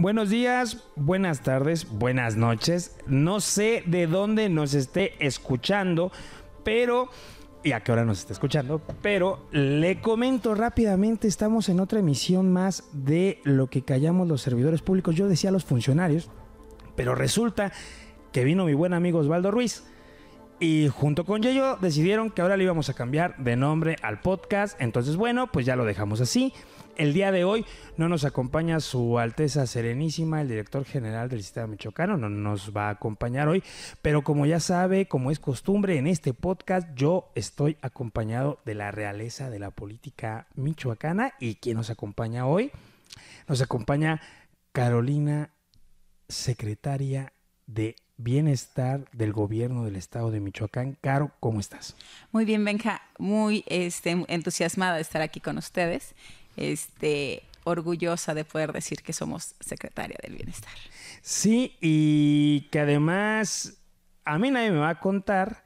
Buenos días, buenas tardes, buenas noches. No sé de dónde nos esté escuchando, pero... Y a qué hora nos está escuchando, pero le comento rápidamente, estamos en otra emisión más de lo que callamos los servidores públicos. Yo decía los funcionarios, pero resulta que vino mi buen amigo Osvaldo Ruiz. Y junto con yo decidieron que ahora le íbamos a cambiar de nombre al podcast. Entonces, bueno, pues ya lo dejamos así. El día de hoy no nos acompaña Su Alteza Serenísima, el director general del Sistema Michoacano, no nos va a acompañar hoy, pero como ya sabe, como es costumbre en este podcast, yo estoy acompañado de la realeza de la política michoacana y quien nos acompaña hoy, nos acompaña Carolina, secretaria de Bienestar del Gobierno del Estado de Michoacán. Caro, ¿cómo estás? Muy bien, Benja. Muy este, entusiasmada de estar aquí con ustedes este, orgullosa de poder decir que somos secretaria del bienestar. Sí, y que además a mí nadie me va a contar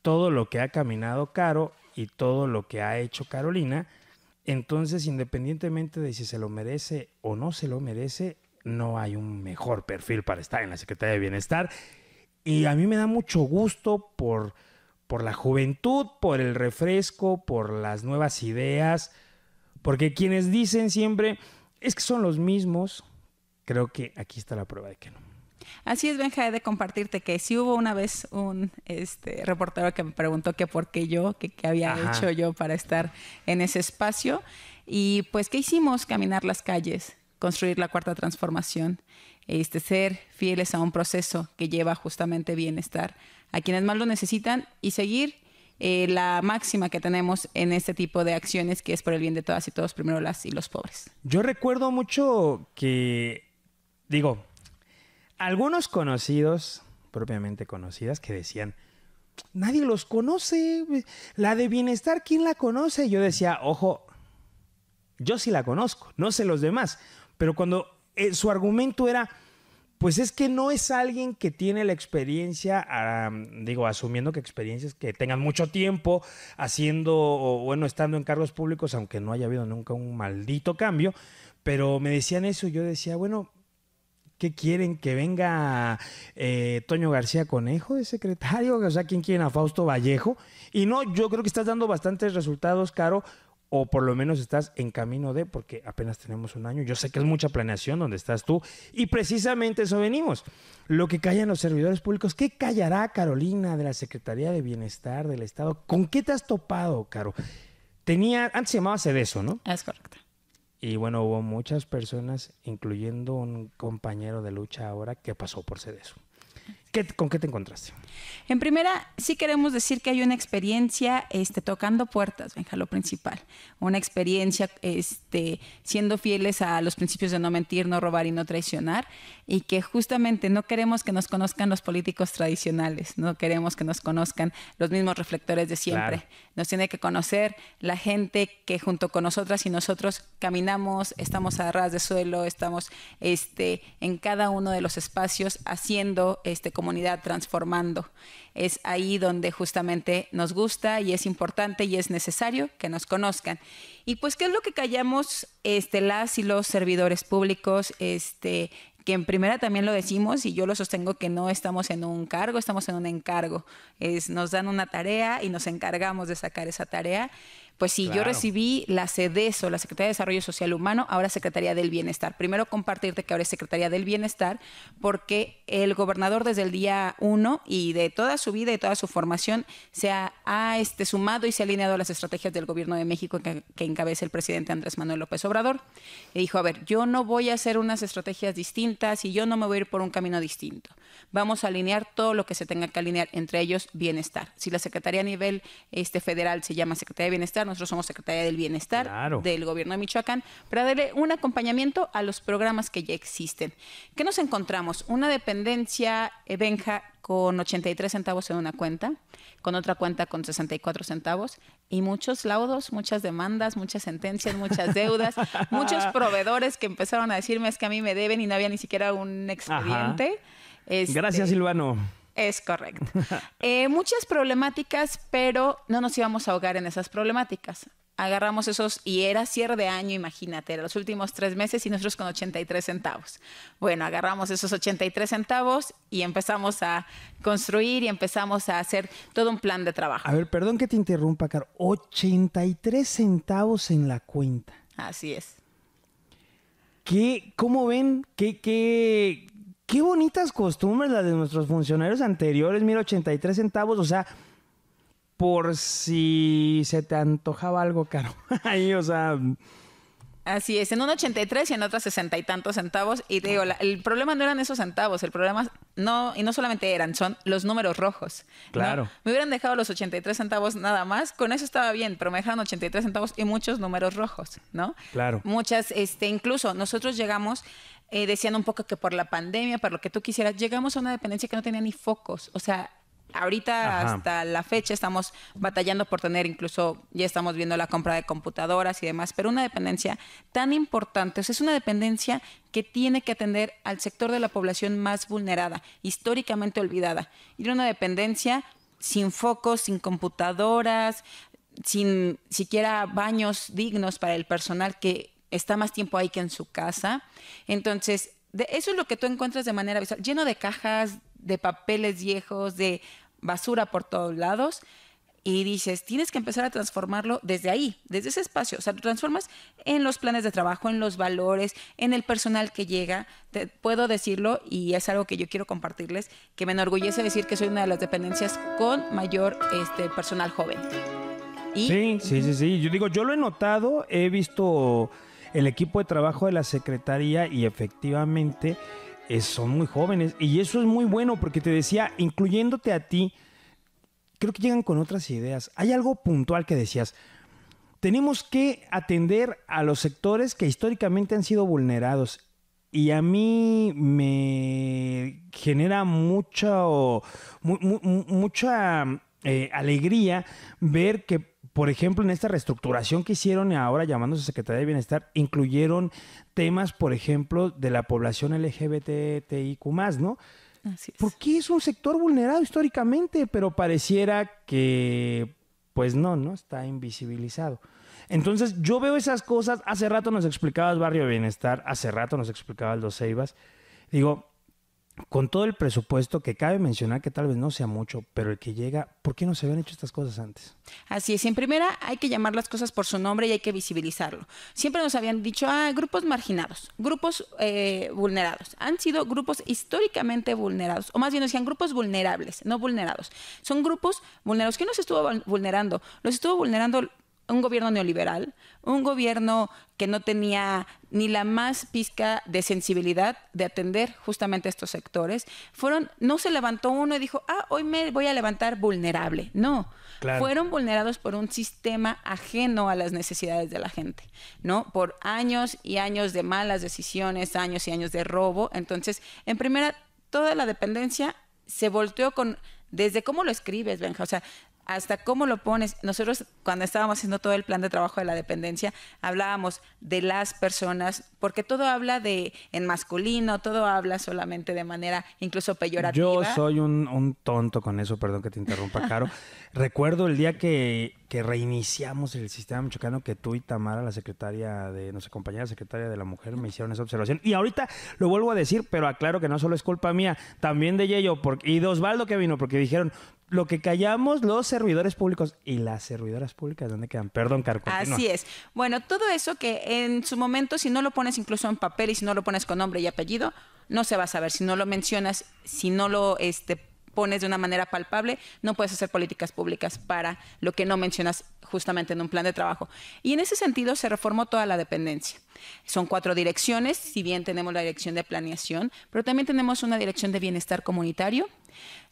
todo lo que ha caminado Caro y todo lo que ha hecho Carolina. Entonces, independientemente de si se lo merece o no se lo merece, no hay un mejor perfil para estar en la Secretaría de Bienestar. Y a mí me da mucho gusto por, por la juventud, por el refresco, por las nuevas ideas, porque quienes dicen siempre es que son los mismos, creo que aquí está la prueba de que no. Así es, Benja, de compartirte que si hubo una vez un este, reportero que me preguntó qué por qué yo, que qué había hecho yo para estar en ese espacio. Y pues, ¿qué hicimos? Caminar las calles, construir la cuarta transformación, este, ser fieles a un proceso que lleva justamente bienestar a quienes más lo necesitan y seguir eh, la máxima que tenemos en este tipo de acciones, que es por el bien de todas y todos, primero las y los pobres. Yo recuerdo mucho que, digo, algunos conocidos, propiamente conocidas, que decían, nadie los conoce, la de bienestar, ¿quién la conoce? Yo decía, ojo, yo sí la conozco, no sé los demás, pero cuando eh, su argumento era pues es que no es alguien que tiene la experiencia, digo, asumiendo que experiencias que tengan mucho tiempo haciendo, bueno, estando en cargos públicos, aunque no haya habido nunca un maldito cambio, pero me decían eso yo decía, bueno, ¿Qué quieren? ¿Que venga eh, Toño García Conejo de secretario? O sea, ¿quién quiere a Fausto Vallejo? Y no, yo creo que estás dando bastantes resultados, Caro, o por lo menos estás en camino de, porque apenas tenemos un año. Yo sé que es mucha planeación donde estás tú y precisamente eso venimos. Lo que callan los servidores públicos, ¿qué callará Carolina de la Secretaría de Bienestar del Estado? ¿Con qué te has topado, Caro? Tenía, antes se llamaba Cedeso, ¿no? Es correcto. Y bueno, hubo muchas personas, incluyendo un compañero de lucha ahora, que pasó por Cedeso. ¿Con qué te encontraste? En primera, sí queremos decir que hay una experiencia este, tocando puertas, venga, lo principal. Una experiencia este, siendo fieles a los principios de no mentir, no robar y no traicionar. Y que justamente no queremos que nos conozcan los políticos tradicionales, no queremos que nos conozcan los mismos reflectores de siempre. Nos tiene que conocer la gente que junto con nosotras y nosotros caminamos, estamos a ras de suelo, estamos este, en cada uno de los espacios haciendo este, comunidad transformando. Es ahí donde justamente nos gusta y es importante y es necesario que nos conozcan. Y pues, ¿qué es lo que callamos este, las y los servidores públicos? Este, que en primera también lo decimos y yo lo sostengo que no estamos en un cargo, estamos en un encargo. Es, nos dan una tarea y nos encargamos de sacar esa tarea. Pues sí, yo recibí la e o la Secretaría de Desarrollo Social Humano, ahora Secretaría del Bienestar. Primero compartirte que ahora es Secretaría del Bienestar, porque el gobernador desde el día uno y de toda su vida y toda su formación se ha, este, sumado y se ha alineado a las estrategias del gobierno de México que, que encabeza el presidente Andrés Manuel López Obrador. Y dijo, a ver, yo no voy a hacer unas estrategias distintas y yo no me voy a ir por un camino distinto vamos a alinear todo lo que se tenga que alinear, entre ellos bienestar. Si la Secretaría a nivel este, federal se llama Secretaría de Bienestar, nosotros somos Secretaría del Bienestar del Gobierno de Michoacán, para darle un acompañamiento a los programas que ya existen. ¿Qué nos encontramos? Una dependencia, eh, Benja, con 83 centavos en una cuenta, con otra cuenta con 64 centavos y muchos laudos, muchas demandas, muchas sentencias, muchas deudas, muchos proveedores que empezaron a decirme es que a mí me deben y no había ni siquiera un expediente. Gracias, este, Silvano. Es correcto. Eh, muchas problemáticas, pero no nos íbamos a ahogar en esas problemáticas. Agarramos esos y era cierre de año, imagínate, los últimos tres meses y nosotros con 83 centavos. Bueno, agarramos esos 83 centavos y empezamos a construir y empezamos a hacer todo un plan de trabajo. A ver, perdón que te interrumpa, Caro. 83 centavos en la cuenta. Así es. ¿Qué, ¿Cómo ven? ¿Qué, qué cómo ven qué Qué bonitas costumbres las de nuestros funcionarios anteriores, mira, 83 centavos, o sea, por si se te antojaba algo caro. Ahí, o sea... Así es, en un 83 y en otras 60 y tantos centavos. Y te digo, el problema no eran esos centavos, el problema no, y no solamente eran, son los números rojos. Claro. Me hubieran dejado los 83 centavos nada más, con eso estaba bien, pero me dejaron 83 centavos y muchos números rojos, ¿no? Claro. Muchas, este, incluso nosotros llegamos eh, decían un poco que por la pandemia, por lo que tú quisieras, llegamos a una dependencia que no tenía ni focos. O sea, ahorita hasta la fecha estamos batallando por tener incluso, ya estamos viendo la compra de computadoras y demás, pero una dependencia tan importante, o sea, es una dependencia que tiene que atender al sector de la población más vulnerada, históricamente olvidada. Y una dependencia sin focos, sin computadoras, sin siquiera baños dignos para el personal que está más tiempo ahí que en su casa. Entonces, eso es lo que tú encuentras de manera visual, lleno de cajas, de papeles viejos, de basura por todos lados. Y dices, tienes que empezar a transformarlo desde ahí, desde ese espacio. O sea, transformas en los planes de trabajo, en los valores, en el personal que llega. Te, puedo decirlo, y es algo que yo quiero compartirles, que me enorgullece decir que soy una de las dependencias con mayor este, personal joven. sí, sí, sí, sí. Yo digo, yo lo he notado, he visto el equipo de trabajo de la Secretaría y efectivamente eh, son muy jóvenes. Y eso es muy bueno porque te decía, incluyéndote a ti, creo que llegan con otras ideas. Hay algo puntual que decías. Tenemos que atender a los sectores que históricamente han sido vulnerados. Y a mí me genera mucho, mucha eh, alegría ver que por ejemplo, en esta reestructuración que hicieron ahora llamándose Secretaría de Bienestar, incluyeron temas, por ejemplo, de la población LGBTIQ, ¿no? Así es. Porque es un sector vulnerado históricamente, pero pareciera que, pues no, ¿no? Está invisibilizado. Entonces, yo veo esas cosas. Hace rato nos explicaba el Barrio de Bienestar, hace rato nos explicabas Los Ceibas. Digo, con todo el presupuesto que cabe mencionar que tal vez no sea mucho, pero el que llega, ¿por qué no se habían hecho estas cosas antes? Así es, en primera hay que llamar las cosas por su nombre y hay que visibilizarlo. Siempre nos habían dicho, ah, grupos marginados, grupos eh, vulnerados. Han sido grupos históricamente vulnerados, o más bien decían grupos vulnerables, no vulnerados. Son grupos vulnerados. ¿Qué nos estuvo vulnerando? Los estuvo vulnerando un gobierno neoliberal, un gobierno que no tenía ni la más pizca de sensibilidad de atender justamente estos sectores, fueron no se levantó uno y dijo, "Ah, hoy me voy a levantar vulnerable." No. Fueron vulnerados por un sistema ajeno a las necesidades de la gente, ¿no? Por años y años de malas decisiones, años y años de robo. Entonces, en primera toda la dependencia se volteó con desde cómo lo escribes, Benja. O sea, hasta cómo lo pones. Nosotros cuando estábamos haciendo todo el plan de trabajo de la dependencia, hablábamos de las personas, porque todo habla de en masculino, todo habla solamente de manera incluso peyorativa. Yo soy un, tonto con eso, perdón que te interrumpa, Caro. Recuerdo el día que, reiniciamos el sistema michoacano, que tú y Tamara, la secretaria de, nuestra la secretaria de la mujer, me hicieron esa observación. Y ahorita lo vuelvo a decir, pero aclaro que no solo es culpa mía, también de Yello porque, y de Osvaldo que vino, porque dijeron, lo que callamos los servidores públicos y las servidoras públicas, ¿dónde quedan? Perdón, Carco. Así es. Bueno, todo eso que en su momento, si no lo pones incluso en papel y si no lo pones con nombre y apellido, no se va a saber. Si no lo mencionas, si no lo este, pones de una manera palpable, no puedes hacer políticas públicas para lo que no mencionas justamente en un plan de trabajo. Y en ese sentido se reformó toda la dependencia. Son cuatro direcciones, si bien tenemos la dirección de planeación, pero también tenemos una dirección de bienestar comunitario,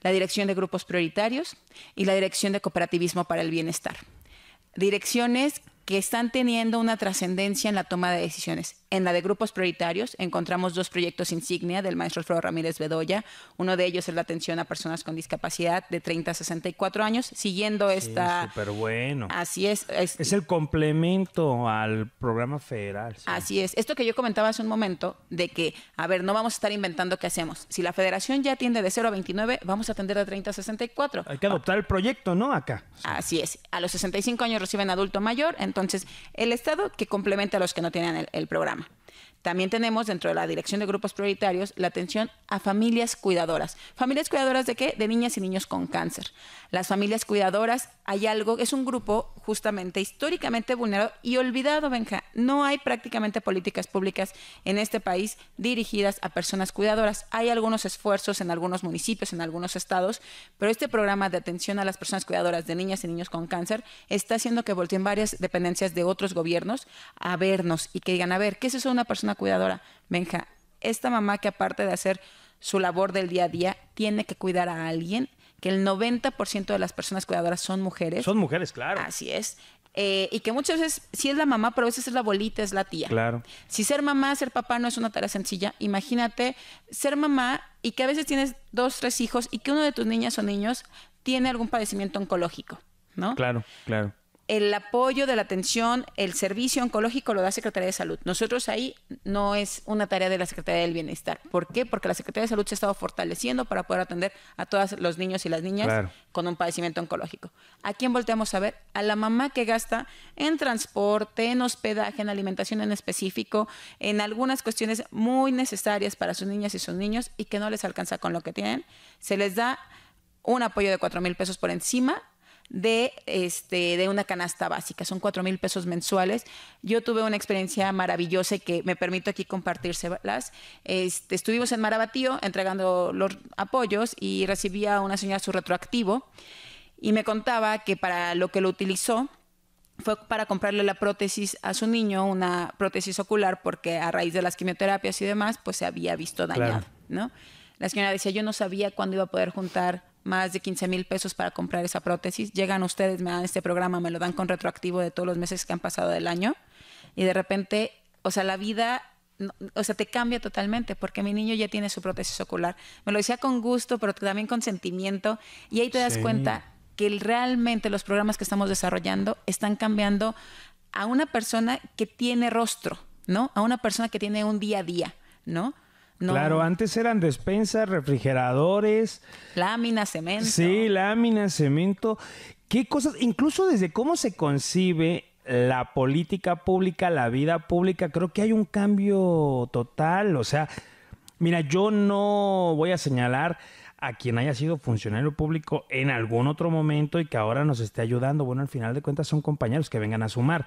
la dirección de grupos prioritarios y la dirección de cooperativismo para el bienestar. Direcciones que están teniendo una trascendencia en la toma de decisiones. En la de grupos prioritarios encontramos dos proyectos insignia del maestro Alfredo Ramírez Bedoya. Uno de ellos es la atención a personas con discapacidad de 30 a 64 años, siguiendo esta... Súper bueno. Así es, es, el complemento al programa federal. Así es. Esto que yo comentaba hace un momento, de que, a ver, no vamos a estar inventando qué hacemos. Si la federación ya atiende de 0 a 29, vamos a atender de 30 a 64. Hay que adoptar el proyecto, ¿no? Acá. Así es. A los 65 años reciben adulto mayor, entonces entonces, el Estado que complementa a los que no tienen el, programa. También tenemos dentro de la Dirección de Grupos Prioritarios la atención a familias cuidadoras. ¿Familias cuidadoras de qué? De niñas y niños con cáncer. Las familias cuidadoras, hay algo, es un grupo justamente históricamente vulnerado y olvidado, Benja. No hay prácticamente políticas públicas en este país dirigidas a personas cuidadoras. Hay algunos esfuerzos en algunos municipios, en algunos estados, pero este programa de atención a las personas cuidadoras de niñas y niños con cáncer está haciendo que volteen varias dependencias de otros gobiernos a vernos y que digan, a ver, ¿qué es eso de una persona cuidadora. Benja, esta mamá que aparte de hacer su labor del día a día, tiene que cuidar a alguien, que el 90% de las personas cuidadoras son mujeres. Son mujeres, claro. Así es. Eh, y que muchas veces sí es la mamá, pero a veces es la abuelita, es la tía. Claro. Si ser mamá, ser papá no es una tarea sencilla, imagínate ser mamá y que a veces tienes dos, tres hijos y que uno de tus niñas o niños tiene algún padecimiento oncológico, ¿no? Claro, claro el apoyo de la atención, el servicio oncológico lo da Secretaría de Salud. Nosotros ahí no es una tarea de la Secretaría del Bienestar. ¿Por qué? Porque la Secretaría de Salud se ha estado fortaleciendo para poder atender a todos los niños y las niñas con un padecimiento oncológico. ¿A quién volteamos a ver? A la mamá que gasta en transporte, en hospedaje, en alimentación en específico, en algunas cuestiones muy necesarias para sus niñas y sus niños y que no les alcanza con lo que tienen. Se les da un apoyo de cuatro mil pesos por encima de, este, de una canasta básica. Son 4 mil pesos mensuales. Yo tuve una experiencia maravillosa que me permito aquí compartírselas. Este, estuvimos en Marabatío entregando los apoyos y recibía una señora su retroactivo y me contaba que para lo que lo utilizó fue para comprarle la prótesis a su niño, una prótesis ocular, porque a raíz de las quimioterapias y demás, pues se había visto dañado, ¿no? La señora decía, yo no sabía cuándo iba a poder juntar más de 15 mil pesos para comprar esa prótesis. Llegan ustedes, me dan este programa, me lo dan con retroactivo de todos los meses que han pasado del año. Y de repente, o sea, la vida, o sea, te cambia totalmente porque mi niño ya tiene su prótesis ocular. Me lo decía con gusto, pero también con sentimiento. Y ahí te das cuenta que realmente los programas que estamos desarrollando están cambiando a una persona que tiene rostro, ¿no? A una persona que tiene un día a día, ¿no? Claro, antes eran despensas, refrigeradores. Láminas, cemento. Sí, láminas, cemento. ¿Qué cosas? Incluso desde cómo se concibe la política pública, la vida pública, creo que hay un cambio total. O sea, mira, yo no voy a señalar a quien haya sido funcionario público en algún otro momento y que ahora nos esté ayudando. Bueno, al final de cuentas son compañeros que vengan a sumar.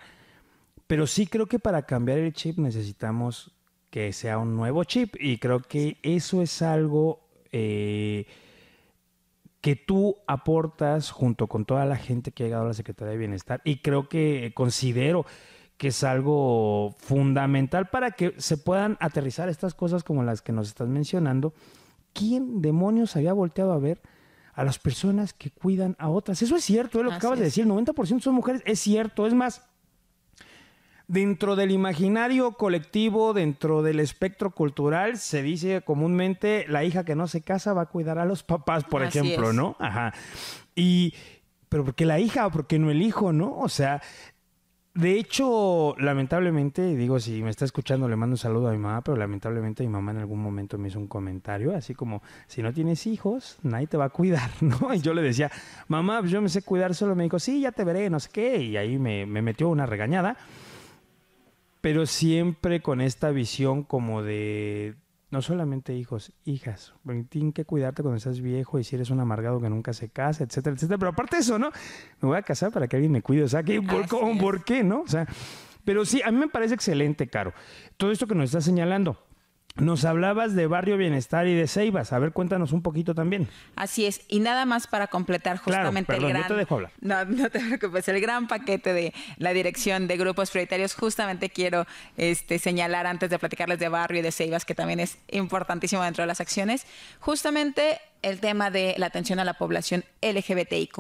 Pero sí creo que para cambiar el chip necesitamos que sea un nuevo chip. Y creo que eso es algo eh, que tú aportas junto con toda la gente que ha llegado a la Secretaría de Bienestar. Y creo que considero que es algo fundamental para que se puedan aterrizar estas cosas como las que nos estás mencionando. ¿Quién demonios había volteado a ver? a las personas que cuidan a otras. Eso es cierto, es lo que acabas de decir. El 90% son mujeres. Es cierto. Es más, Dentro del imaginario colectivo, dentro del espectro cultural, se dice comúnmente la hija que no se casa va a cuidar a los papás, por ejemplo, ¿no? Ajá. Y, pero porque la hija, porque no el hijo, ¿no? O sea, de hecho, lamentablemente, digo, si me está escuchando, le mando un saludo a mi mamá, pero lamentablemente mi mamá en algún momento me hizo un comentario, así como, si no tienes hijos, nadie te va a cuidar, ¿no? Y yo le decía, mamá, pues, yo me sé cuidar solo, me dijo, sí, ya te veré, no sé qué, y ahí me, me metió una regañada pero siempre con esta visión como de no solamente hijos, hijas. Tienen que cuidarte cuando estás viejo y si eres un amargado que nunca se casa, etcétera, etcétera. Pero aparte de eso, ¿no? Me voy a casar para que alguien me cuide. O sea, ¿qué, por, qué, no? O sea, pero sí, a mí me parece excelente, Caro, todo esto que nos está señalando. Nos hablabas de Barrio Bienestar y de Ceibas. A ver, cuéntanos un poquito también. Así es. Y nada más para completar justamente el gran... Yo te dejo hablar. No, te preocupes. El gran paquete de la dirección de grupos prioritarios. Justamente quiero este, señalar antes de platicarles de Barrio y de Ceibas, que también es importantísimo dentro de las acciones. Justamente el tema de la atención a la población LGBTIQ.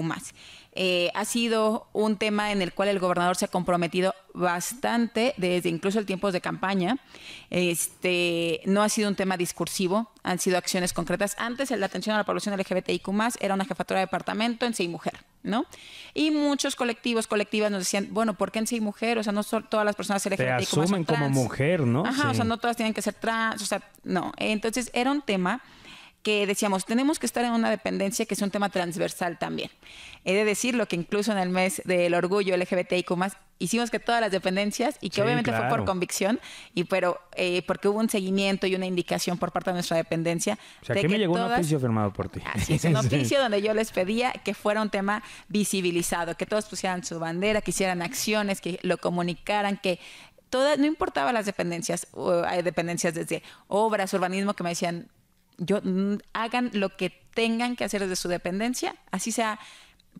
Eh, ha sido un tema en el cual el gobernador se ha comprometido bastante, desde incluso el tiempo de campaña. Este, no ha sido un tema discursivo, han sido acciones concretas. Antes, la atención a la población LGBTIQ, era una jefatura de departamento en Sí Mujer. ¿no? Y muchos colectivos, colectivas nos decían, bueno, ¿por qué en sí mujer? O sea, no son todas las personas LGBTIQ. Te asumen como mujer, ¿no? Ajá, o sea, no todas tienen que ser trans, o sea, no. Entonces, era un tema que decíamos, tenemos que estar en una dependencia que es un tema transversal también. He de lo que incluso en el mes del orgullo LGBTIQ+, hicimos que todas las dependencias, y que obviamente fue por convicción, y pero eh, porque hubo un seguimiento y una indicación por parte de nuestra dependencia. O sea, que me llegó un oficio firmado por ti. Así es, un oficio donde yo les pedía que fuera un tema visibilizado, que todos pusieran su bandera, que hicieran acciones, que lo comunicaran, que todas, no importaba las dependencias, hay dependencias desde obras, urbanismo, que me decían, yo, mm, hagan lo que tengan que hacer desde su dependencia, así sea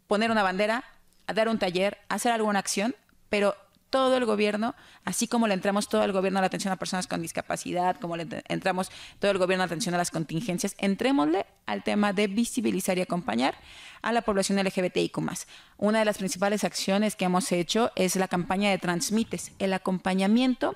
poner una bandera, dar un taller, hacer alguna acción, pero todo el gobierno, así como le entramos todo el gobierno a la atención a personas con discapacidad, como le entramos todo el gobierno a la atención a las contingencias, entrémosle al tema de visibilizar y acompañar a la población LGBTIQ+. Una de las principales acciones que hemos hecho es la campaña de Transmites, el acompañamiento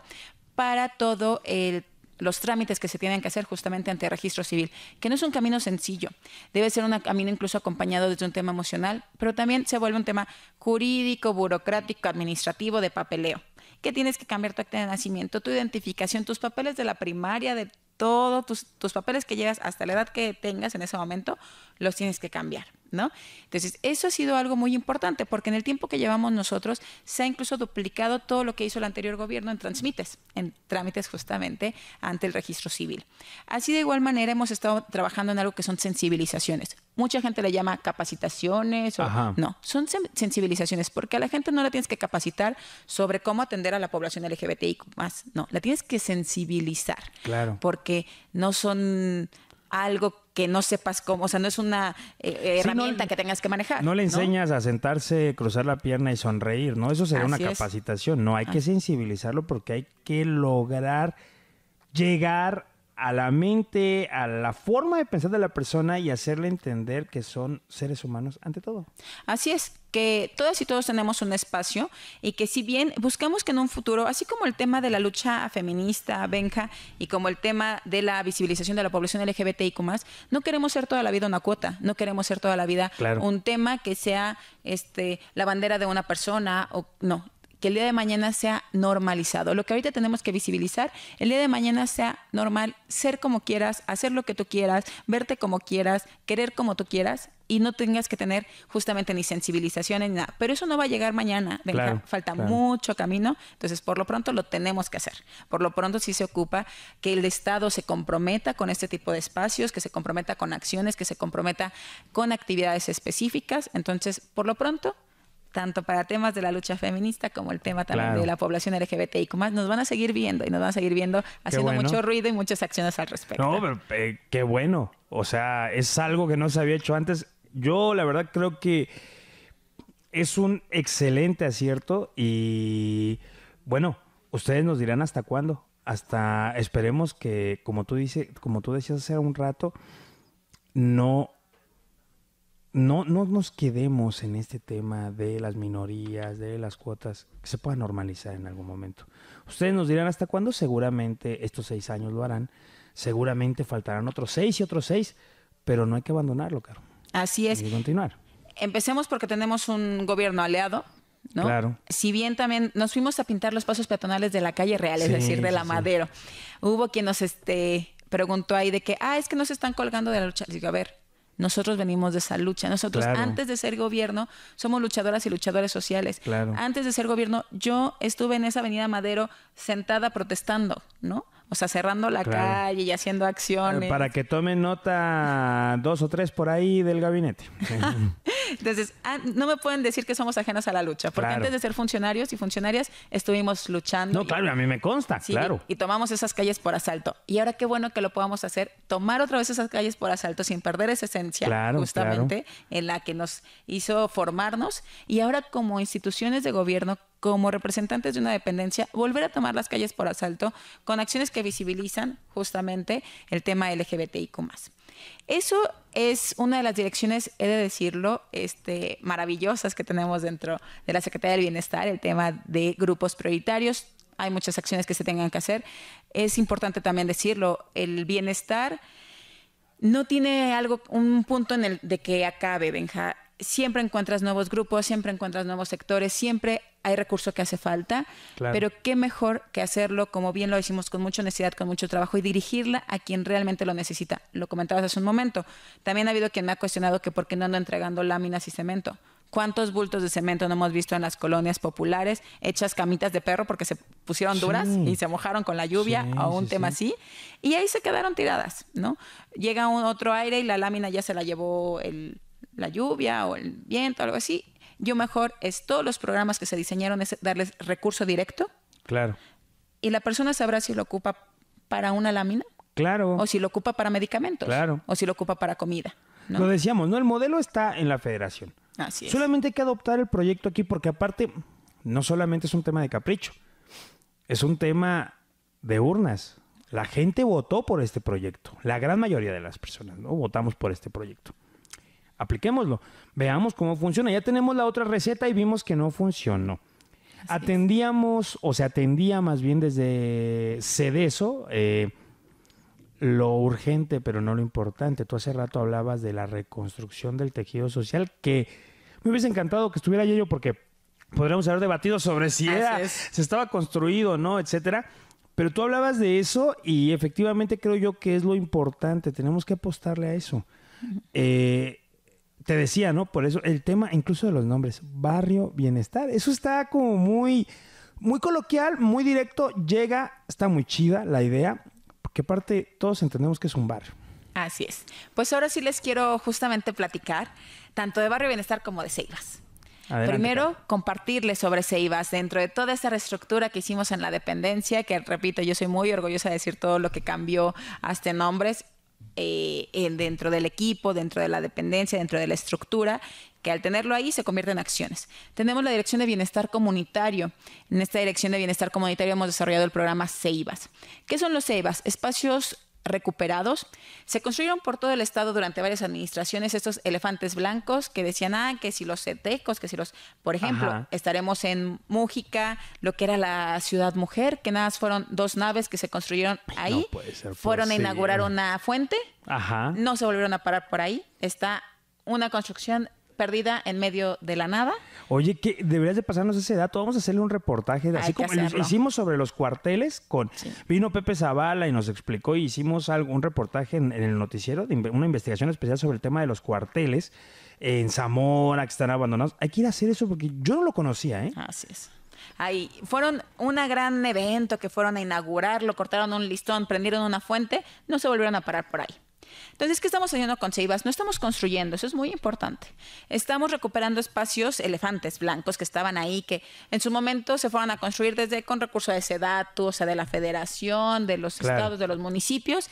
para todo el los trámites que se tienen que hacer justamente ante el registro civil, que no es un camino sencillo, debe ser un camino incluso acompañado desde un tema emocional, pero también se vuelve un tema jurídico, burocrático, administrativo, de papeleo, que tienes que cambiar tu acta de nacimiento, tu identificación, tus papeles de la primaria, de todos tus, tus papeles que llegas hasta la edad que tengas en ese momento, los tienes que cambiar. ¿no? Entonces, eso ha sido algo muy importante porque en el tiempo que llevamos nosotros se ha incluso duplicado todo lo que hizo el anterior gobierno en transmites, en trámites justamente ante el registro civil. Así de igual manera hemos estado trabajando en algo que son sensibilizaciones. Mucha gente le llama capacitaciones no, son sensibilizaciones porque a la gente no la tienes que capacitar sobre cómo atender a la población LGBTI más, no, la tienes que sensibilizar. Claro. Porque no son algo que no sepas cómo, o sea, no es una eh, herramienta que tengas que manejar. No le enseñas a sentarse, cruzar la pierna y sonreír, ¿no? Eso sería una capacitación, no, hay que ah. sensibilizarlo porque hay que lograr llegar a la mente, a la forma de pensar de la persona y hacerle entender que son seres humanos ante todo. Así es, que todas y todos tenemos un espacio y que si bien buscamos que en un futuro, así como el tema de la lucha feminista, Benja, y como el tema de la visibilización de la población LGBTIQ+, no queremos ser toda la vida una cuota, no queremos ser toda la vida un tema que sea este la bandera de una persona o no, que el día de mañana sea normalizado. Lo que ahorita tenemos que visibilizar, el día de mañana sea normal ser como quieras, hacer lo que tú quieras, verte como quieras, querer como tú quieras y no tengas que tener justamente ni sensibilizaciones ni nada. Pero eso no va a llegar mañana. falta mucho camino. Entonces, por lo pronto lo tenemos que hacer. Por lo pronto sí se ocupa que el Estado se comprometa con este tipo de espacios, que se comprometa con acciones, que se comprometa con actividades específicas. Entonces, por lo pronto tanto para temas de la lucha feminista como el tema también de la población más Nos van a seguir viendo y nos van a seguir viendo haciendo mucho ruido y muchas acciones al respecto. No, pero eh, qué bueno. O sea, es algo que no se había hecho antes. Yo la verdad creo que es un excelente acierto y bueno, ustedes nos dirán hasta cuándo. Hasta esperemos que, como tú dices, como tú decías hace un rato, no no, no nos quedemos en este tema de las minorías, de las cuotas, que se pueda normalizar en algún momento. Ustedes nos dirán hasta cuándo, seguramente estos seis años lo harán, seguramente faltarán otros seis y otros seis, pero no hay que abandonarlo, Caro. Así es. Y que continuar. Empecemos porque tenemos un gobierno aliado, ¿no? Claro. Si bien también nos fuimos a pintar los pasos peatonales de la calle real, es decir, de la madera. Madero. Hubo quien nos este, preguntó ahí de que, ah, es que nos se están colgando de la lucha. Digo, a ver, nosotros venimos de esa lucha. Nosotros antes de ser gobierno somos luchadoras y luchadores sociales. Claro. Antes de ser gobierno yo estuve en esa avenida Madero sentada protestando, ¿no? O sea, cerrando la calle y haciendo eh, acciones. Para que tomen nota dos o tres por ahí del gabinete. Entonces, ah, no me pueden decir que somos ajenos a la lucha, porque antes de ser funcionarios y funcionarias estuvimos luchando. No, claro, a mí me consta, claro. Y tomamos esas calles por asalto. Y ahora qué bueno que lo podamos hacer, tomar otra vez esas calles por asalto sin perder esa esencia, justamente, en la que nos hizo formarnos. Y ahora como instituciones de gobierno, como representantes de una dependencia, volver a tomar las calles por asalto con acciones que visibilizan justamente el tema LGBTIQ más. Eso es una de las direcciones, he de decirlo, este, maravillosas que tenemos dentro de la Secretaría del Bienestar, el tema de grupos prioritarios. Hay muchas acciones que se tengan que hacer. Es importante también decirlo, el bienestar no tiene algo, un punto en el de que acabe, Benja siempre encuentras nuevos grupos, siempre encuentras nuevos sectores, siempre hay recurso que hace falta, pero qué mejor que hacerlo, como bien lo hicimos, con mucha necesidad, con mucho trabajo y dirigirla a quien realmente lo necesita. Lo comentabas hace un momento. También ha habido quien me ha cuestionado que por qué no ando entregando láminas y cemento. ¿Cuántos bultos de cemento no hemos visto en las colonias populares hechas camitas de perro porque se pusieron duras y se mojaron con la lluvia o un tema así? Y ahí se quedaron tiradas, ¿no? Llega un otro aire y la lámina ya se la llevó el, la lluvia o el viento, algo así, yo mejor es todos los programas que se diseñaron es darles recurso directo. Claro. Y la persona sabrá si lo ocupa para una lámina. Claro. O si lo ocupa para medicamentos. Claro. O si lo ocupa para comida. Lo decíamos, ¿no? El modelo está en la federación. Así es. Solamente hay que adoptar el proyecto aquí porque aparte no solamente es un tema de capricho, es un tema de urnas. La gente votó por este proyecto, la gran mayoría de las personas, ¿no? Votamos por este proyecto apliquémoslo, veamos cómo funciona. Ya tenemos la otra receta y vimos que no funcionó. Atendíamos, o se atendía más bien desde Cedeso, eh, lo urgente, pero no lo importante. Tú hace rato hablabas de la reconstrucción del tejido social, que me hubiese encantado que estuviera yo porque podríamos haber debatido sobre si era, se estaba construido, ¿no? Etcétera. Pero tú hablabas de eso y efectivamente creo yo que es lo importante. Tenemos que apostarle a eso. Eh, te decía, ¿no? Por eso el tema incluso de los nombres, barrio, bienestar, eso está como muy, muy coloquial, muy directo, llega, está muy chida la idea, porque aparte todos entendemos que es un barrio. Así es. Pues ahora sí les quiero justamente platicar tanto de barrio bienestar como de Ceibas. Primero, compartirles sobre Ceibas dentro de toda esta reestructura que hicimos en la dependencia, que repito, yo soy muy orgullosa de decir todo lo que cambió hasta este nombres eh, dentro del equipo, dentro de la dependencia, dentro de la estructura, que al tenerlo ahí se convierte en acciones. Tenemos la Dirección de Bienestar Comunitario. En esta Dirección de Bienestar Comunitario hemos desarrollado el programa Seivas. ¿Qué son los CEIBAs? Espacios recuperados. Se construyeron por todo el estado durante varias administraciones estos elefantes blancos que decían, ah, que si los setecos, que si los, por ejemplo, estaremos en Mújica, lo que era la ciudad mujer, que nada más fueron dos naves que se construyeron ahí, fueron a inaugurar una fuente, Ajá. no se volvieron a parar por ahí, está una construcción perdida en medio de la nada. Oye, que deberías de pasarnos ese dato. Vamos a hacerle un reportaje, así como hicimos sobre los cuarteles con vino Pepe Zavala y nos explicó y hicimos algún reportaje en, el noticiero, de, una investigación especial sobre el tema de los cuarteles en Zamora que están abandonados. Hay que ir a hacer eso porque yo no lo conocía, ¿eh? Así es. Ahí fueron un gran evento que fueron a inaugurarlo, cortaron un listón, prendieron una fuente, no se volvieron a parar por ahí. Entonces, ¿qué estamos haciendo con Ceibas? No estamos construyendo, eso es muy importante. Estamos recuperando espacios elefantes blancos que estaban ahí, que en su momento se fueron a construir desde con recursos de SEDATU, o sea, de la federación, de los estados, de los municipios.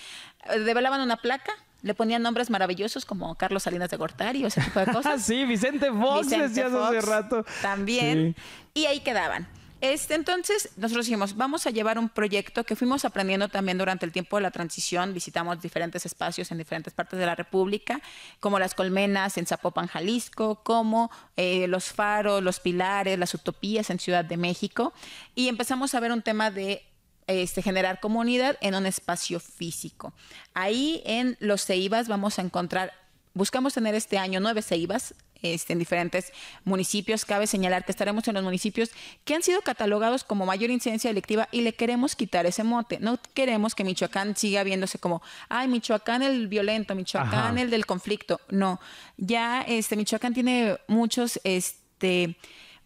Eh, develaban una placa, le ponían nombres maravillosos como Carlos Salinas de Gortari o ese tipo de cosas. sí, Vicente Fox ya hace rato. También. Y ahí quedaban. Este, entonces, nosotros dijimos, vamos a llevar un proyecto que fuimos aprendiendo también durante el tiempo de la transición. Visitamos diferentes espacios en diferentes partes de la República, como las colmenas en Zapopan, Jalisco, como eh, los faros, los pilares, las utopías en Ciudad de México. Y empezamos a ver un tema de este, generar comunidad en un espacio físico. Ahí en los CEIBAS vamos a encontrar buscamos tener este año nueve ceibas este, en diferentes municipios. Cabe señalar que estaremos en los municipios que han sido catalogados como mayor incidencia delictiva y le queremos quitar ese mote. No queremos que Michoacán siga viéndose como, ay, Michoacán el violento, Michoacán el del conflicto. No, ya este, Michoacán tiene muchos... Este,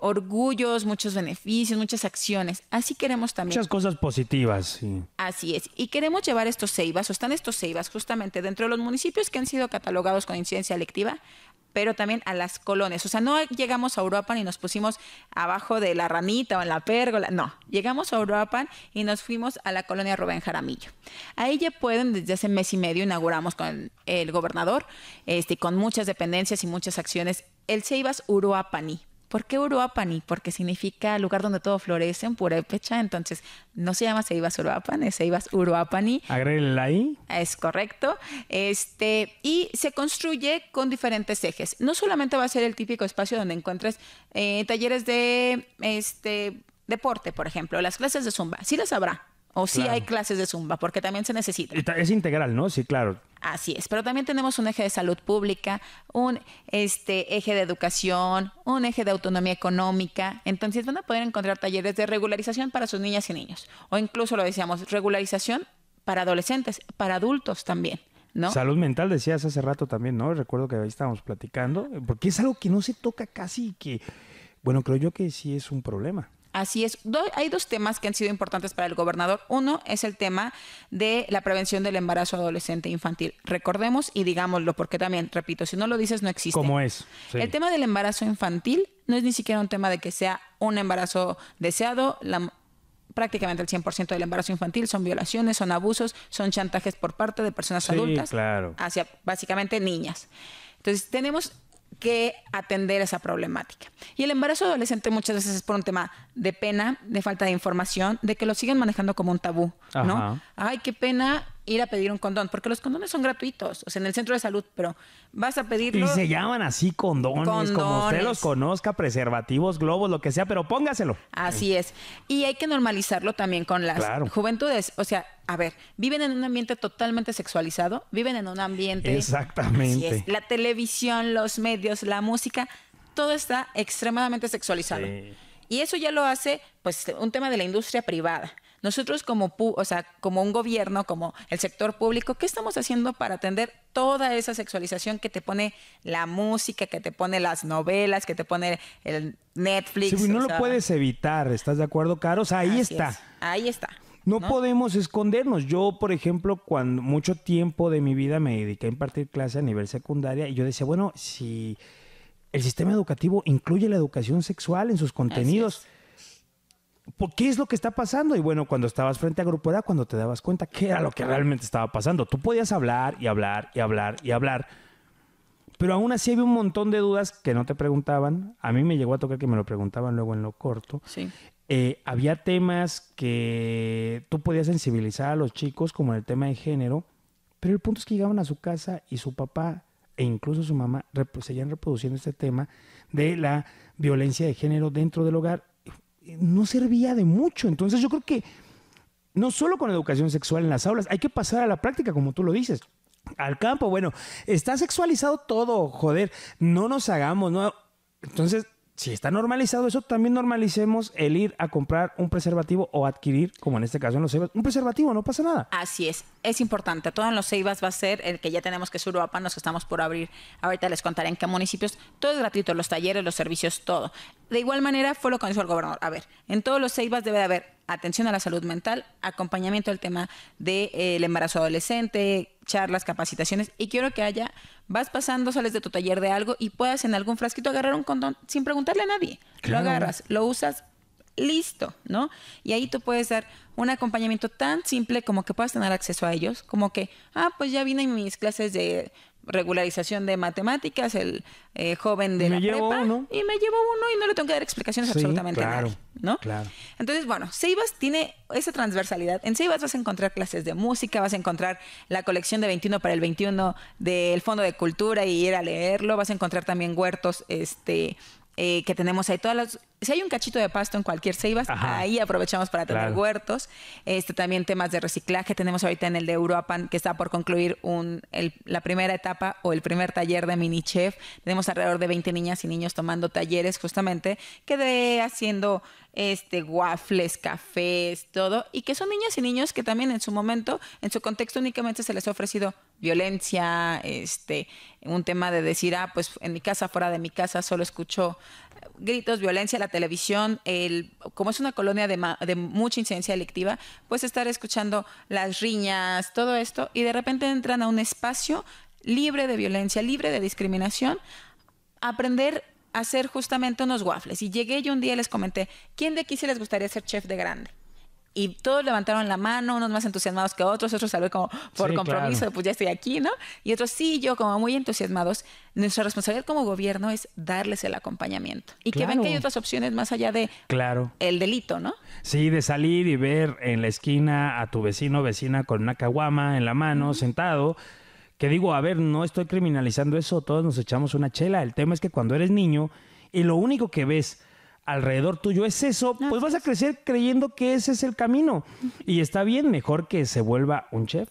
orgullos, muchos beneficios, muchas acciones. Así queremos también. Muchas cosas positivas, Así es. Y queremos llevar estos ceibas, o están estos ceibas justamente dentro de los municipios que han sido catalogados con incidencia electiva, pero también a las colonias. O sea, no llegamos a Uruapan y nos pusimos abajo de la ranita o en la pérgola, no. Llegamos a Uruapan y nos fuimos a la colonia Rubén Jaramillo. Ahí ya pueden, desde hace mes y medio inauguramos con el gobernador, este, con muchas dependencias y muchas acciones, el Ceibas Uruapaní. ¿Por qué Uruapani? Porque significa lugar donde todo florece en fecha, entonces no se llama Seibas Uruapan, es Seibas Uruapani. Agregue el Es correcto. Este, y se construye con diferentes ejes. No solamente va a ser el típico espacio donde encuentres eh, talleres de este, deporte, por ejemplo, las clases de zumba, sí las habrá, o si sí hay clases de zumba, porque también se necesita. Es integral, ¿no? Sí, claro. Así es, pero también tenemos un eje de salud pública, un este, eje de educación, un eje de autonomía económica. Entonces van a poder encontrar talleres de regularización para sus niñas y niños. O incluso lo decíamos, regularización para adolescentes, para adultos también. ¿No? Salud mental, decías hace rato también, ¿no? Recuerdo que ahí estábamos platicando, porque es algo que no se toca casi que, bueno, creo yo que sí es un problema. Así es. hay dos temas que han sido importantes para el gobernador. Uno es el tema de la prevención del embarazo adolescente infantil. Recordemos y digámoslo, porque también, repito, si no lo dices, no existe. ¿Cómo es. El tema del embarazo infantil no es ni siquiera un tema de que sea un embarazo deseado. La prácticamente el 100% del embarazo infantil son violaciones, son abusos, son chantajes por parte de personas adultas claro. hacia básicamente niñas. Entonces, tenemos que atender esa problemática. Y el embarazo adolescente muchas veces es por un tema de pena, de falta de información, de que lo siguen manejando como un tabú, ¿no? Ay, qué pena, ir a pedir un condón, porque los condones son gratuitos, o sea, en el centro de salud, pero vas a pedirlo. Y se llaman así condones, como usted los conozca, preservativos, globos, lo que sea, pero póngaselo. Así es. Y hay que normalizarlo también con las juventudes, o sea, a ver, viven en un ambiente totalmente sexualizado, viven en un ambiente Exactamente. Así es, la televisión, los medios, la música, todo está extremadamente sexualizado. Y eso ya lo hace pues un tema de la industria privada. Nosotros como, o sea, como un gobierno, como el sector público, ¿qué estamos haciendo para atender toda esa sexualización que te pone la música, que te pone las novelas, que te pone el Netflix? Sí, no lo puedes evitar, ¿estás de acuerdo, Caros? ahí está. Ahí está. No, podemos escondernos. Yo, por ejemplo, cuando mucho tiempo de mi vida me dediqué a impartir clase a nivel secundaria y yo decía, bueno, si el sistema educativo incluye la educación sexual en sus contenidos, ¿por ¿qué es lo que está pasando? Y bueno, cuando estabas frente a Grupo era cuando te dabas cuenta qué era lo que realmente estaba pasando. Tú podías hablar y hablar y hablar y hablar. Pero aún así había un montón de dudas que no te preguntaban. A mí me llegó a tocar que me lo preguntaban luego en lo corto. Sí. Eh, había temas que tú podías sensibilizar a los chicos, como el tema de género, pero el punto es que llegaban a su casa y su papá e incluso su mamá seguían reproduciendo este tema de la violencia de género dentro del hogar eh, no servía de mucho. Entonces yo creo que no solo con educación sexual en las aulas, hay que pasar a la práctica, como tú lo dices. Al campo, bueno, está sexualizado todo, joder, no nos hagamos, ¿no? Entonces, si está normalizado eso, también normalicemos el ir a comprar un preservativo o adquirir, como en este caso en los ceibas, un preservativo, no pasa nada. Así es, es importante. Todo en los ceibas va a ser el que ya tenemos que a Panos, que estamos por abrir. Ahorita les contaré en qué municipios. Todo es gratuito, los talleres, los servicios, todo. De igual manera fue lo que hizo el gobernador. A ver, en todos los vas debe haber atención a la salud mental, acompañamiento al tema del eh, embarazo adolescente, charlas, capacitaciones, y quiero que haya, vas pasando, sales de tu taller de algo y puedas en algún frasquito agarrar un condón sin preguntarle a nadie. Lo agarras, lo usas, listo, ¿no? Y ahí tú puedes dar un acompañamiento tan simple como que puedas tener acceso a ellos, como que, ah, pues ya vine en mis clases de regularización de matemáticas, el eh, joven de la prepa, y me llevo uno y no le tengo que dar explicaciones absolutamente nada ¿no? Claro. Entonces, bueno, Seibas tiene esa transversalidad. En Seibas vas a encontrar clases de música, vas a encontrar la colección de 21 para el 21 del Fondo de Cultura y ir a leerlo, vas a encontrar también huertos este eh, que tenemos ahí todas las si hay un cachito de pasto en cualquier Ceibas, ahí aprovechamos para tener huertos. Este, también temas de reciclaje. Tenemos ahorita en el de Europa, que está por concluir un, la primera etapa o el primer taller de mini chef. Tenemos alrededor de 20 niñas y niños tomando talleres justamente, que de haciendo este, waffles, cafés, todo, y que son niñas y niños que también en su momento, en su contexto únicamente se les ha ofrecido violencia, este, un tema de decir, ah, pues en mi casa, fuera de mi casa, solo escucho gritos, violencia, la televisión, el, como es una colonia de, de mucha incidencia delictiva, pues estar escuchando las riñas, todo esto, y de repente entran a un espacio libre de violencia, libre de discriminación, aprender a hacer justamente unos waffles. Y llegué yo un día y les comenté, ¿quién de aquí se les gustaría ser chef de grande? y todos levantaron la mano, unos más entusiasmados que otros, otros tal como por compromiso, pues ya estoy aquí, ¿no? Y otros sí, yo como muy entusiasmados. Nuestra responsabilidad como gobierno es darles el acompañamiento y que ven que hay otras opciones más allá de claro. el delito, ¿no? Sí, de salir y ver en la esquina a tu vecino vecina con una caguama en la mano, sentado. Que digo, a ver, no estoy criminalizando eso, todos nos echamos una chela. El tema es que cuando eres niño y lo único que ves alrededor tuyo es eso, pues vas a crecer creyendo que ese es el camino. Y está bien, mejor que se vuelva un chef.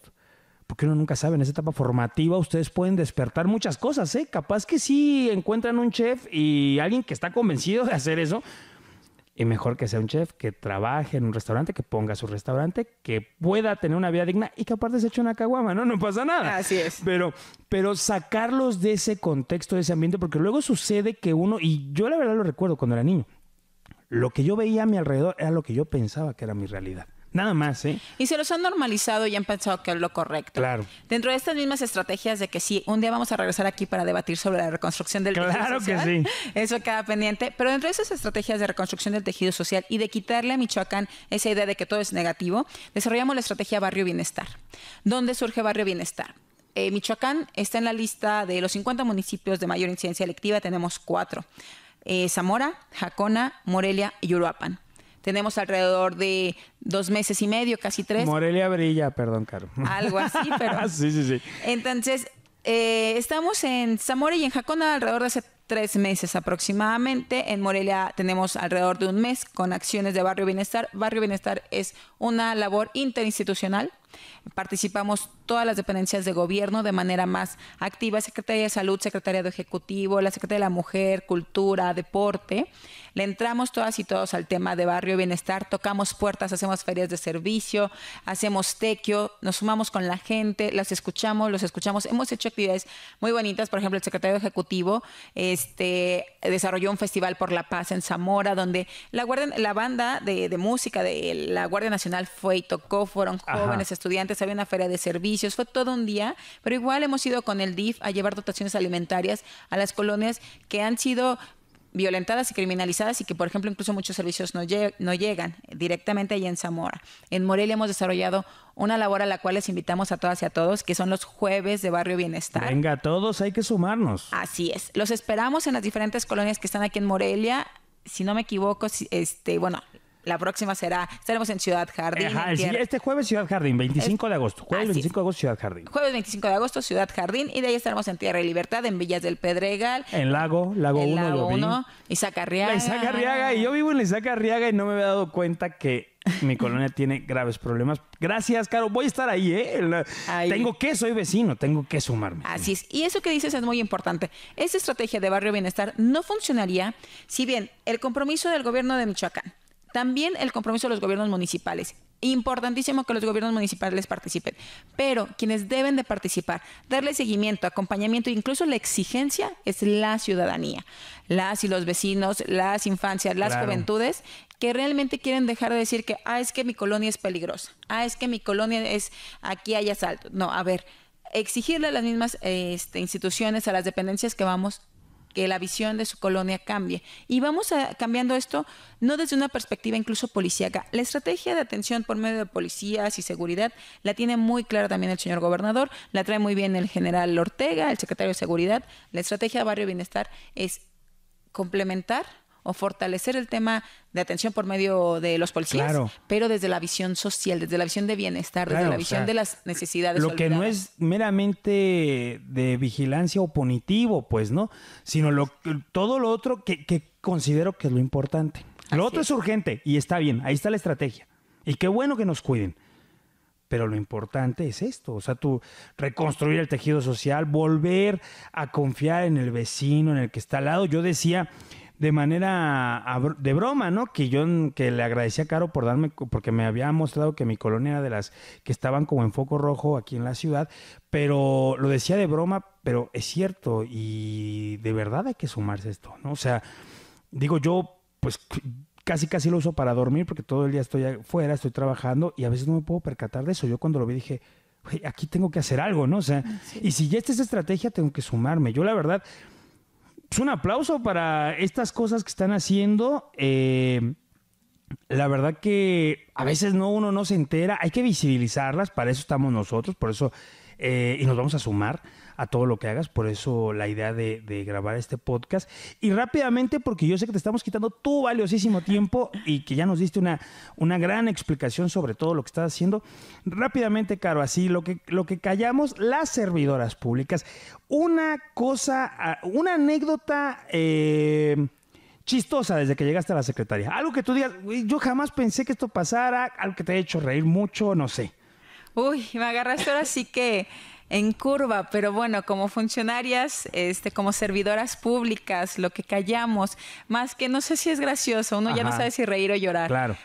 Porque uno nunca sabe, en esa etapa formativa ustedes pueden despertar muchas cosas, ¿eh? Capaz que sí encuentran un chef y alguien que está convencido de hacer eso, y mejor que sea un chef que trabaje en un restaurante, que ponga su restaurante, que pueda tener una vida digna y que aparte se eche una caguama, ¿no? No pasa nada. Así es. Pero, pero sacarlos de ese contexto, de ese ambiente, porque luego sucede que uno, y yo la verdad lo recuerdo cuando era niño, lo que yo veía a mi alrededor era lo que yo pensaba que era mi realidad. Nada más, ¿eh? Y se los han normalizado y han pensado que es lo correcto. Claro. Dentro de estas mismas estrategias de que sí, un día vamos a regresar aquí para debatir sobre la reconstrucción del tejido social. Claro que sí. Eso queda pendiente. Pero dentro de esas estrategias de reconstrucción del tejido social y de quitarle a Michoacán esa idea de que todo es negativo, desarrollamos la estrategia Barrio Bienestar. ¿Dónde surge Barrio Bienestar? Eh, Michoacán está en la lista de los 50 municipios de mayor incidencia electiva, tenemos cuatro eh, Zamora, Jacona, Morelia y Uruapan. Tenemos alrededor de dos meses y medio, casi tres. Morelia brilla, perdón, Caro. Algo así, pero. sí, sí, sí. Entonces, eh, estamos en Zamora y en Jacona alrededor de hace tres meses aproximadamente. En Morelia tenemos alrededor de un mes con acciones de Barrio Bienestar. Barrio Bienestar es una labor interinstitucional. Participamos todas las dependencias de gobierno de manera más activa, Secretaría de Salud, Secretaría de Ejecutivo, la Secretaría de la Mujer, Cultura, Deporte. Le entramos todas y todos al tema de barrio y bienestar, tocamos puertas, hacemos ferias de servicio, hacemos tequio, nos sumamos con la gente, las escuchamos, los escuchamos. Hemos hecho actividades muy bonitas, por ejemplo, el secretario de ejecutivo este, desarrolló un festival por la paz en Zamora, donde la, guardia, la banda de, música de la Guardia Nacional fue y tocó, fueron jóvenes, estudiantes, había una feria de servicio fue todo un día, pero igual hemos ido con el DIF a llevar dotaciones alimentarias a las colonias que han sido violentadas y criminalizadas y que, por ejemplo, incluso muchos servicios no, llegan directamente ahí en Zamora. En Morelia hemos desarrollado una labor a la cual les invitamos a todas y a todos, que son los jueves de Barrio Bienestar. Venga, todos hay que sumarnos. Así es. Los esperamos en las diferentes colonias que están aquí en Morelia. Si no me equivoco, este, bueno, la próxima será, estaremos en Ciudad Jardín. este jueves Ciudad Jardín, 25 de agosto. Jueves 25 de agosto, Ciudad Jardín. Jueves 25 de agosto, Ciudad Jardín. Y de ahí estaremos en Tierra y Libertad, en Villas del Pedregal. En Lago, Lago 1. Lago 1, Isaac Arriaga. Y yo vivo en la y no me había dado cuenta que mi colonia tiene graves problemas. Gracias, Caro. Voy a estar ahí, ¿eh? Tengo que, soy vecino, tengo que sumarme. Así es. Y eso que dices es muy importante. Esa estrategia de barrio bienestar no funcionaría si bien el compromiso del gobierno de Michoacán también el compromiso de los gobiernos municipales. Importantísimo que los gobiernos municipales participen, pero quienes deben de participar, darle seguimiento, acompañamiento, incluso la exigencia es la ciudadanía, las y los vecinos, las infancias, las juventudes que realmente quieren dejar de decir que, ah, es que mi colonia es peligrosa, ah, es que mi colonia es, aquí hay asalto. No, a ver, exigirle a las mismas este, instituciones, a las dependencias que vamos que la visión de su colonia cambie. Y vamos cambiando esto no desde una perspectiva incluso policíaca. La estrategia de atención por medio de policías y seguridad la tiene muy clara también el señor gobernador, la trae muy bien el general Ortega, el secretario de Seguridad. La estrategia de Barrio Bienestar es complementar o fortalecer el tema de atención por medio de los policías, pero desde la visión social, desde la visión de bienestar, desde la visión de las necesidades. Lo que no es meramente de vigilancia o punitivo, pues, ¿no? Sino todo lo otro que, considero que es lo importante. Lo otro es. es urgente y está bien, ahí está la estrategia. Y qué bueno que nos cuiden. Pero lo importante es esto, o sea, tú reconstruir el tejido social, volver a confiar en el vecino, en el que está al lado. Yo decía de manera de broma, ¿no? Que yo que le agradecía a Caro por darme, porque me había mostrado que mi colonia era de las que estaban como en foco rojo aquí en la ciudad, pero lo decía de broma, pero es cierto y de verdad hay que sumarse esto, ¿no? O sea, digo yo, pues casi casi lo uso para dormir porque todo el día estoy afuera, estoy trabajando y a veces no me puedo percatar de eso. Yo cuando lo vi dije, aquí tengo que hacer algo, ¿no? O sea, ah, y si ya esta es estrategia, tengo que sumarme. Yo la verdad es pues, un aplauso para estas cosas que están haciendo. Eh, la verdad que a veces no uno no se entera, hay que visibilizarlas, para eso estamos nosotros, por eso eh, y nos vamos a sumar a todo lo que hagas. Por eso la idea de, grabar este podcast. Y rápidamente, porque yo sé que te estamos quitando tu valiosísimo tiempo y que ya nos diste una, una gran explicación sobre todo lo que estás haciendo. Rápidamente, Caro, así lo que, lo que callamos, las servidoras públicas. Una cosa, una anécdota. Eh, chistosa desde que llegaste a la secretaría. Algo que tú digas, yo jamás pensé que esto pasara, algo que te haya hecho reír mucho, no sé. Uy, me agarraste ahora sí que en curva, pero bueno, como funcionarias, este, como servidoras públicas, lo que callamos, más que no sé si es gracioso, uno ya no sabe si reír o llorar. Claro.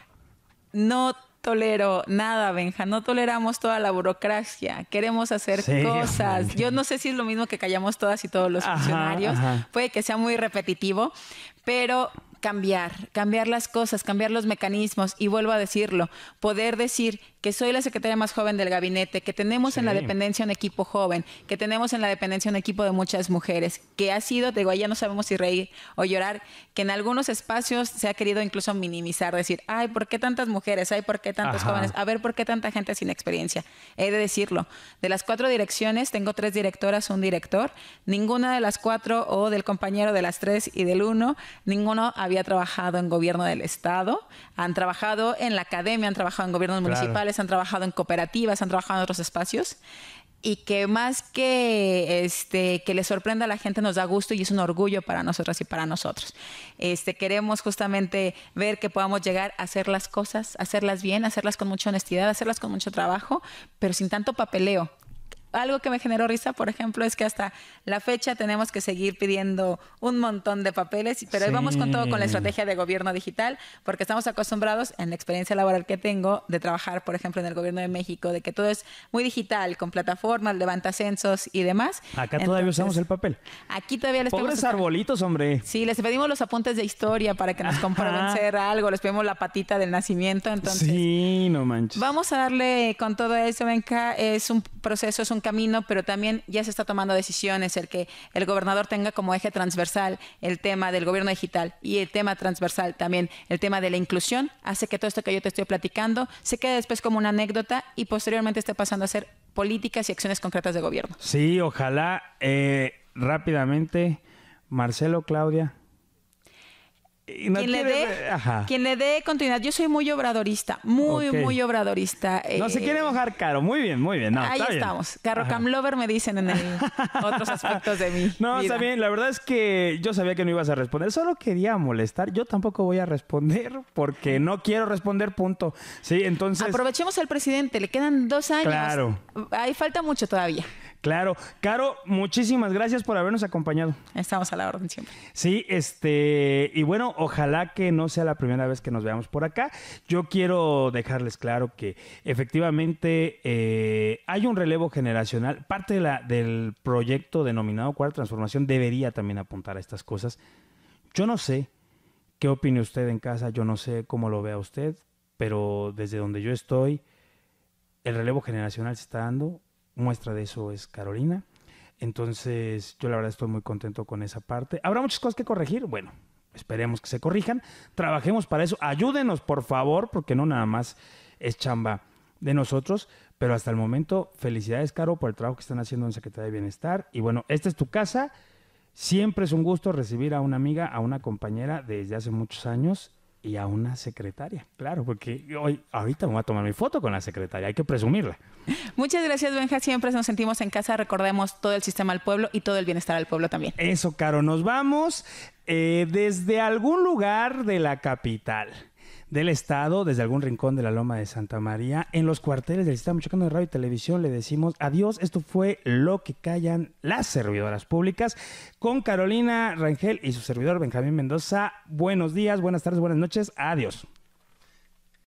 No tolero nada, Benja, no toleramos toda la burocracia, queremos hacer cosas. Yo no sé si es lo mismo que callamos todas y todos los funcionarios, puede que sea muy repetitivo, pero cambiar, cambiar las cosas, cambiar los mecanismos y vuelvo a decirlo, poder decir que soy la secretaria más joven del gabinete, que tenemos en la dependencia un equipo joven, que tenemos en la dependencia un equipo de muchas mujeres, que ha sido, digo, ya no sabemos si reír o llorar, que en algunos espacios se ha querido incluso minimizar, decir, ay, ¿por qué tantas mujeres? Ay, ¿por qué tantos jóvenes? A ver, ¿por qué tanta gente sin experiencia? He de decirlo, de las cuatro direcciones, tengo tres directoras, un director, ninguna de las cuatro o del compañero de las tres y del uno, ninguno había ha trabajado en gobierno del Estado, han trabajado en la academia, han trabajado en gobiernos municipales, han trabajado en cooperativas, han trabajado en otros espacios. Y que más que, este, que le sorprenda a la gente nos da gusto y es un orgullo para nosotras y para nosotros. Este, queremos justamente ver que podamos llegar a hacer las cosas, hacerlas bien, hacerlas con mucha honestidad, hacerlas con mucho trabajo, pero sin tanto papeleo algo que me generó risa, por ejemplo, es que hasta la fecha tenemos que seguir pidiendo un montón de papeles, pero vamos con todo con la estrategia de gobierno digital, porque estamos acostumbrados en la experiencia laboral que tengo de trabajar, por ejemplo, en el gobierno de México, de que todo es muy digital, con plataformas, levanta censos y demás. Acá todavía usamos el papel. Aquí todavía les pedimos... Pobres arbolitos, hombre. Sí, les pedimos los apuntes de historia para que nos comprueben ser algo, les pedimos la patita del nacimiento. Entonces, sí, no manches. Vamos a darle con todo eso, Venka. Es un proceso, es un camino, pero también ya se está tomando decisiones, el que el gobernador tenga como eje transversal el tema del gobierno digital y el tema transversal también el tema de la inclusión, hace que todo esto que yo te estoy platicando se quede después como una anécdota y posteriormente esté pasando a ser políticas y acciones concretas de gobierno. Sí, ojalá eh, rápidamente, Marcelo, Claudia, quien, le dé, quien le dé continuidad. Yo soy muy obradorista, muy, muy obradorista. Eh, no se quiere mojar caro. Muy bien, muy bien. ahí estamos. Carro Caro Camlover me dicen en otros aspectos de mí. No, está bien. La verdad es que yo sabía que no ibas a responder. Solo quería molestar. Yo tampoco voy a responder porque no quiero responder, punto. Sí, entonces. Aprovechemos al presidente. Le quedan dos años. Claro. Ahí falta mucho todavía. Claro. Caro, muchísimas gracias por habernos acompañado. Estamos a la orden siempre. Sí, este, y bueno, ojalá que no sea la primera vez que nos veamos por acá. Yo quiero dejarles claro que efectivamente eh, hay un relevo generacional. Parte del proyecto denominado Cuarta Transformación debería también apuntar a estas cosas. Yo no sé qué opine usted en casa, yo no sé cómo lo vea usted, pero desde donde yo estoy, el relevo generacional se está dando muestra de eso es Carolina. Entonces, yo la verdad estoy muy contento con esa parte. ¿Habrá muchas cosas que corregir? Bueno, esperemos que se corrijan. Trabajemos para eso. Ayúdenos, por favor, porque no nada más es chamba de nosotros. Pero hasta el momento, felicidades, Caro, por el trabajo que están haciendo en Secretaría de Bienestar. Y bueno, esta es tu casa. Siempre es un gusto recibir a una amiga, a una compañera desde hace muchos años y a una secretaria. Claro, porque hoy, ahorita voy a tomar mi foto con la secretaria, hay que presumirla. Muchas gracias, Benja. Siempre nos sentimos en casa. Recordemos todo el sistema al pueblo y todo el bienestar al pueblo también. Eso, Caro. Nos vamos eh, desde algún lugar de la capital del Estado, desde algún rincón de la Loma de Santa María, en los cuarteles del Sistema Michoacano de Radio y Televisión, le decimos adiós. Esto fue lo que callan las servidoras públicas con Carolina Rangel y su servidor Benjamín Mendoza. Buenos días, buenas tardes, buenas noches. Adiós.